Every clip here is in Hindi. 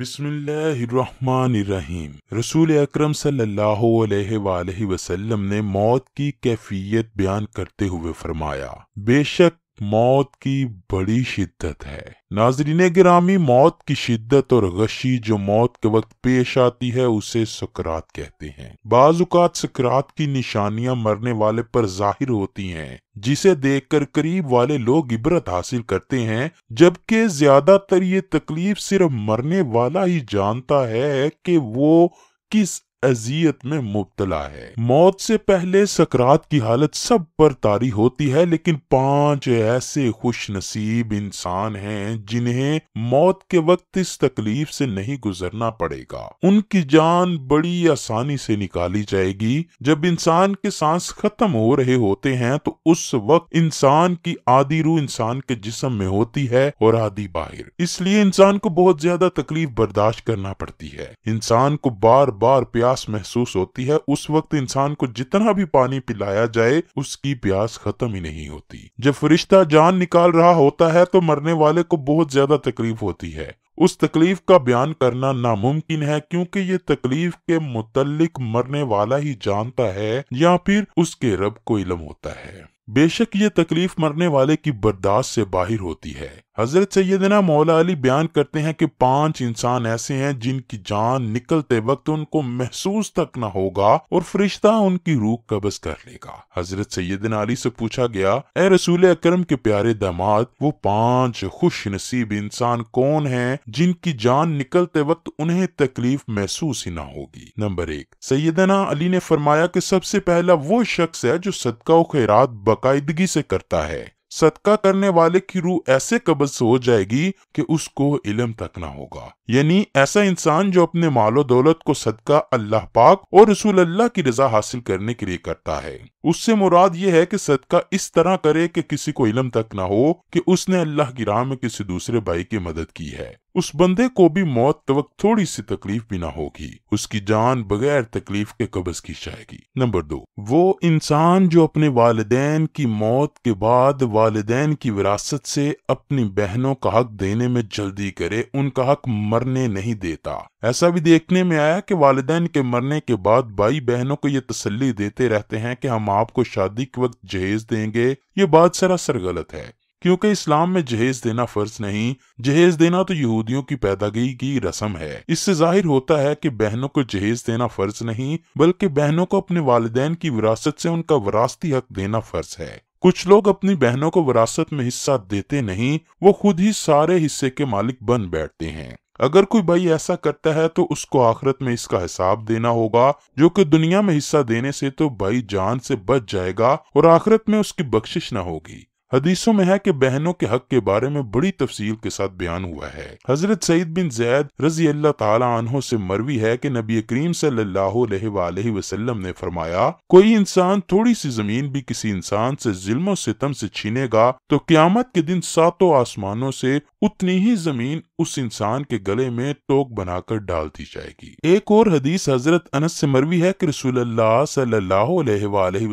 बिस्मिल्लाहिर्रहमानिर्रहीम रसूल अकरम सल्लल्लाहु अलैहि वसल्लम ने मौत की कैफियत बयान करते हुए फरमाया बेशक मौत की बड़ी शिद्दत है नाजरीन गिरामी मौत की शिद्दत और गशी जो मौत के वक्त पेश आती है उसे सकरात कहते हैं बाजुकात सकरात की निशानियां मरने वाले पर जाहिर होती हैं जिसे देखकर करीब वाले लोग इबरत हासिल करते हैं जबकि ज्यादातर ये तकलीफ सिर्फ मरने वाला ही जानता है कि वो किस अजियत में मुबतला है मौत से पहले सकरात की हालत सब पर तारी होती है लेकिन पांच ऐसे खुश नसीब इंसान है जिन्हें मौत के वक्त इस तकलीफ से नहीं गुजरना पड़ेगा उनकी जान बड़ी आसानी से निकाली जाएगी जब इंसान के सांस खत्म हो रहे होते हैं तो उस वक्त इंसान की आधी रूह इंसान के जिसम में होती है और आधी बाहर इसलिए इंसान को बहुत ज्यादा तकलीफ बर्दाश्त करना पड़ती है इंसान को बार बार प्यार प्यास महसूस होती है उस वक्त इंसान को जितना भी पानी पिलाया जाए उसकी प्यास खत्म ही नहीं होती जब फरिश्ता जान निकाल रहा होता है तो मरने वाले को बहुत ज्यादा तकलीफ होती है उस तकलीफ का बयान करना नामुमकिन है क्योंकि ये तकलीफ के मुतलिक मरने वाला ही जानता है या फिर उसके रब को इलम होता है बेशक ये तकलीफ मरने वाले की बर्दाश्त से बाहर होती है हजरत सैदना मौला अली बयान करते हैं कि पांच इंसान ऐसे हैं जिनकी जान निकलते वक्त उनको महसूस तक ना होगा और फरिश्ता उनकी रूह कबज कर लेगा हजरत सैदना अली से पूछा गया ए रसूल अक्रम के प्यारे दामाद वो पांच खुश नसीब इंसान कौन है जिनकी जान निकलते वक्त उन्हें तकलीफ महसूस ही ना होगी नंबर एक सैदना अली ने फरमाया की सबसे पहला वो शख्स है जो सदका खैरात बाकायदगी से करता है सदका करने वाले की रूह ऐसे कबज से हो जाएगी कि उसको इलम तक ना होगा यानी ऐसा इंसान जो अपने मालो दौलत को सदका अल्लाह पाक और रसूल अल्लाह की रजा हासिल करने के लिए करता है उससे मुराद ये है कि सदका इस तरह करे कि किसी को इलम तक ना हो कि उसने अल्लाह की राह में किसी दूसरे भाई की मदद की है उस बंदे को भी मौत के वक्त थोड़ी सी तकलीफ भी ना होगी उसकी जान बगैर तकलीफ के कब्ज की जाएगी नंबर दो वो इंसान जो अपने वाले की मौत के बाद वाले की विरासत से अपनी बहनों का हक देने में जल्दी करे उनका हक मरने नहीं देता ऐसा भी देखने में आया कि वालदेन के मरने के बाद भाई बहनों को ये तसली देते रहते हैं कि हम आपको शादी के वक्त जहेज देंगे ये बात सरासर गलत है क्योंकि इस्लाम में जहेज देना फर्ज नहीं जहेज देना तो यहूदियों की पैदागी की रस्म है इससे जाहिर होता है कि बहनों को जहेज देना फर्ज नहीं बल्कि बहनों को अपने वाले की विरासत से उनका वरासती हक देना फर्ज है कुछ लोग अपनी बहनों को विरासत में हिस्सा देते नहीं वो खुद ही सारे हिस्से के मालिक बन बैठते हैं अगर कोई भाई ऐसा करता है तो उसको आखिरत में इसका हिसाब देना होगा जो कि दुनिया में हिस्सा देने से तो भाई जान से बच जाएगा और आखिरत में उसकी बख्शिश ना होगी हदीसों में है कि बहनों के हक के बारे में बड़ी तफसील के साथ बयान हुआ है हजरत सईद बिन जैद रजी अल्लाह तहों से मरवी है कि नबी करीम सल्लल्लाहु वसल्लम ने फरमाया कोई इंसान थोड़ी सी जमीन भी किसी इंसान से जुल्म सितम से छीनेगा तो क्यामत के दिन सातों आसमानों से उतनी ही जमीन उस इंसान के गले में टोक बनाकर डाल दी जाएगी एक और हदीस हजरत अनस से मरवी है कि रसूलुल्लाह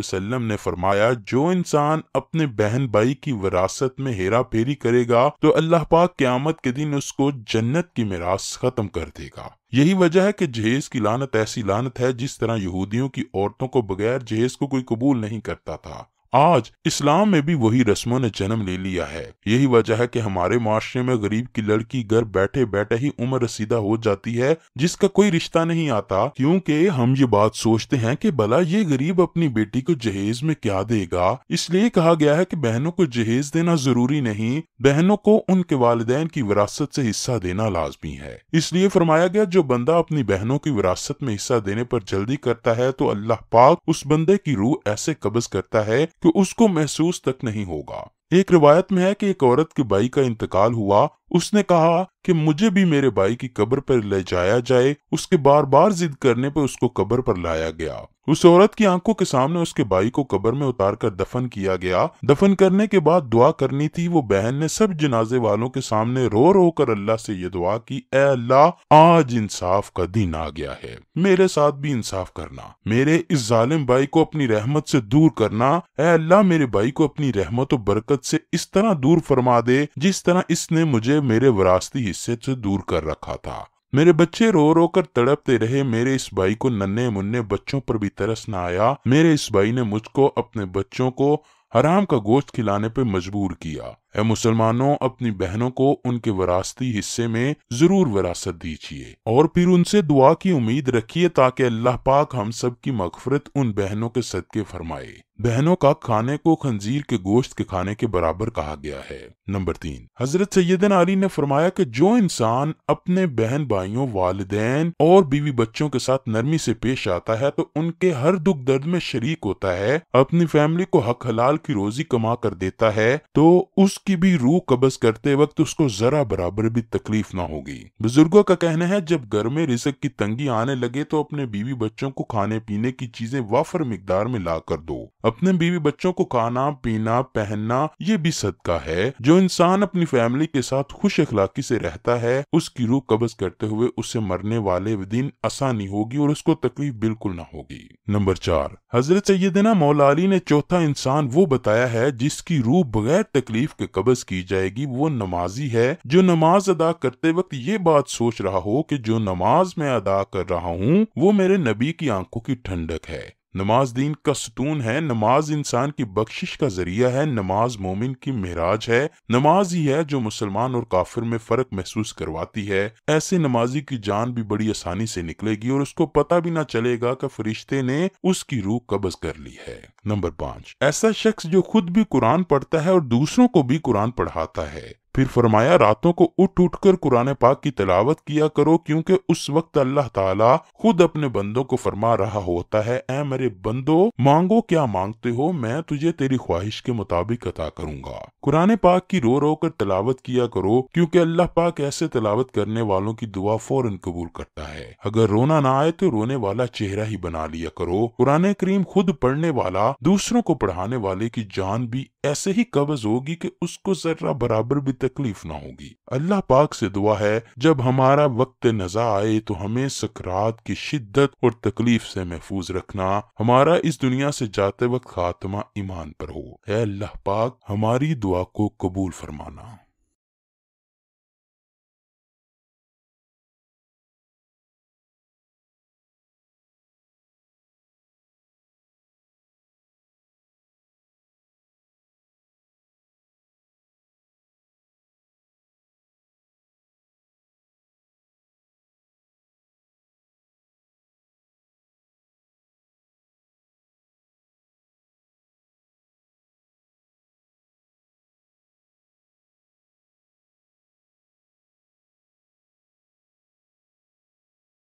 वसल्लम ने फरमाया जो इंसान अपने बहन भाई की विरासत में हेरा फेरी करेगा तो अल्लाह पाक क्यामत के दिन उसको जन्नत की मिरास खत्म कर देगा यही वजह है कि जहेज की लानत ऐसी लानत है जिस तरह यहूदियों की औरतों को बगैर जहेज को कोई कबूल नहीं करता था आज इस्लाम में भी वही रस्मों ने जन्म ले लिया है यही वजह है कि हमारे माशरे में गरीब की लड़की घर बैठे बैठे ही उम्र रसीदा हो जाती है जिसका कोई रिश्ता नहीं आता क्योंकि हम ये बात सोचते हैं कि भला ये गरीब अपनी बेटी को जहेज में क्या देगा इसलिए कहा गया है कि बहनों को जहेज देना जरूरी नहीं बहनों को उनके वालदेन की विरासत से हिस्सा देना लाजमी है इसलिए फरमाया गया जो बंदा अपनी बहनों की विरासत में हिस्सा देने पर जल्दी करता है तो अल्लाह पाक उस बंदे की रूह ऐसे कब्ज करता है कि तो उसको महसूस तक नहीं होगा एक रिवायत में है कि एक औरत के बाई का इंतकाल हुआ उसने कहा कि मुझे भी मेरे भाई की कब्र पर ले जाया जाए उसके बार बार जिद करने पर उसको कब्र पर लाया गया उस औरत की आंखों के सामने उसके भाई को कब्र में उतार कर दफन किया गया दफन करने के बाद दुआ करनी थी वो बहन ने सब जनाजे वालों के सामने रो रो कर अल्लाह से ये दुआ की ए अल्लाह आज इंसाफ का दिन आ गया है मेरे साथ भी इंसाफ करना मेरे इस जालिम भाई को अपनी रहमत से दूर करना ए अल्लाह मेरे भाई को अपनी रहमत और बरकत से इस तरह दूर फरमा दे जिस तरह इसने मुझे मेरे विरासती हिस्से से दूर कर रखा था मेरे बच्चे रो रो कर तड़पते रहे मेरे इस भाई को नन्हे मुन्ने बच्चों पर भी तरस न आया मेरे इस भाई ने मुझको अपने बच्चों को हराम का गोश्त खिलाने पर मजबूर किया ए मुसलमानों अपनी बहनों को उनके वरासती हिस्से में जरूर विरासत दीजिए और फिर उनसे दुआ की उम्मीद रखिए ताकि अल्लाह पाक हम सब की मगफरत उन बहनों के सदके फरमाए बहनों का खाने को खंजीर के गोश्त के खाने के बराबर कहा गया है नंबर तीन हजरत सैदन अली ने फरमाया कि जो इंसान अपने बहन भाइयों वाले और बीवी बच्चों के साथ नरमी से पेश आता है तो उनके हर दुख दर्द में शरीक होता है अपनी फैमिली को हक हलाल की रोजी कमा कर देता है तो उस उसकी भी रूह कब्ज करते वक्त उसको जरा बराबर भी तकलीफ ना होगी बुजुर्गों का कहना है जब घर में रिजक की तंगी आने लगे तो अपने बीवी बच्चों को खाने पीने की चीजें वाफर मिकदार में ला कर दो अपने बीवी बच्चों को खाना पीना पहनना ये भी सदका है जो इंसान अपनी फैमिली के साथ खुश अखलाकी से रहता है उसकी रूह कब्ज करते हुए उससे मरने वाले दिन आसानी होगी और उसको तकलीफ बिल्कुल ना होगी नंबर चार हजरत सैदना मौलाली ने चौथा इंसान वो बताया है जिसकी रूह बगैर तकलीफ के कब्ज की जाएगी वो नमाजी है जो नमाज अदा करते वक्त ये बात सोच रहा हो कि जो नमाज मैं अदा कर रहा हूँ वो मेरे नबी की आंखों की ठंडक है नमाज दीन का सतून है नमाज इंसान की बख्शिश का जरिया है नमाज मोमिन की महराज है नमाज ही है जो मुसलमान और काफिर में फर्क महसूस करवाती है ऐसे नमाजी की जान भी बड़ी आसानी से निकलेगी और उसको पता भी ना चलेगा कि फरिश्ते ने उसकी रूह कब्ज कर ली है नंबर पाँच ऐसा शख्स जो खुद भी कुरान पढ़ता है और दूसरों को भी कुरान पढ़ाता है फिर फरमाया रातों को उठ उठ कर कुरान पाक की तलावत किया करो क्योंकि उस वक्त अल्लाह ताला खुद अपने बंदों को फरमा रहा होता है ऐ मेरे बंदो मांगो क्या मांगते हो मैं तुझे तेरी ख्वाहिश के मुताबिक अता करूंगा कुरान पाक की रो रो कर तलावत किया करो क्योंकि अल्लाह पाक ऐसे तलावत करने वालों की दुआ फौरन कबूल करता है अगर रोना ना आए तो रोने वाला चेहरा ही बना लिया करो कुरान करीम खुद पढ़ने वाला दूसरों को पढ़ाने वाले की जान भी ऐसे ही कब्ज होगी कि उसको जर्रा बराबर भी तकलीफ ना होगी अल्लाह पाक से दुआ है जब हमारा वक्त नजा आए तो हमें सकरात की शिद्दत और तकलीफ से महफूज रखना हमारा इस दुनिया से जाते वक्त खात्मा ईमान पर हो अल्लाह पाक हमारी दुआ को कबूल फरमाना